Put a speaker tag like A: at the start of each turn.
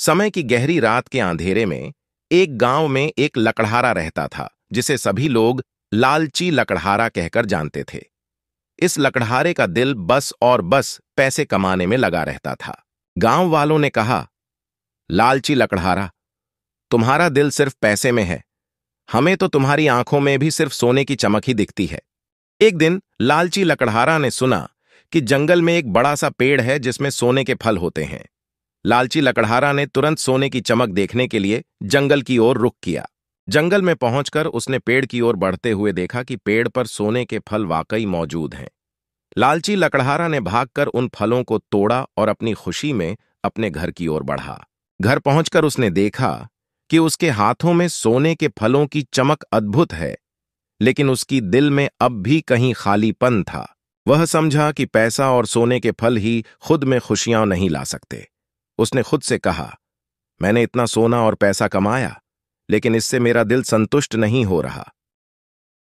A: समय की गहरी रात के अंधेरे में एक गांव में एक लकड़हारा रहता था जिसे सभी लोग लालची लकड़हारा कहकर जानते थे इस लकड़हारे का दिल बस और बस पैसे कमाने में लगा रहता था गांव वालों ने कहा लालची लकड़हारा तुम्हारा दिल सिर्फ पैसे में है हमें तो तुम्हारी आंखों में भी सिर्फ सोने की चमक ही दिखती है एक दिन लालची लकड़हारा ने सुना कि जंगल में एक बड़ा सा पेड़ है जिसमें सोने के फल होते हैं लालची लकड़हारा ने तुरंत सोने की चमक देखने के लिए जंगल की ओर रुख किया जंगल में पहुंचकर उसने पेड़ की ओर बढ़ते हुए देखा कि पेड़ पर सोने के फल वाकई मौजूद हैं लालची लकड़हारा ने भागकर उन फलों को तोड़ा और अपनी खुशी में अपने घर की ओर बढ़ा घर पहुंचकर उसने देखा कि उसके हाथों में सोने के फलों की चमक अद्भुत है लेकिन उसकी दिल में अब भी कहीं खालीपन था वह समझा कि पैसा और सोने के फल ही खुद में खुशियां नहीं ला सकते उसने खुद से कहा मैंने इतना सोना और पैसा कमाया लेकिन इससे मेरा दिल संतुष्ट नहीं हो रहा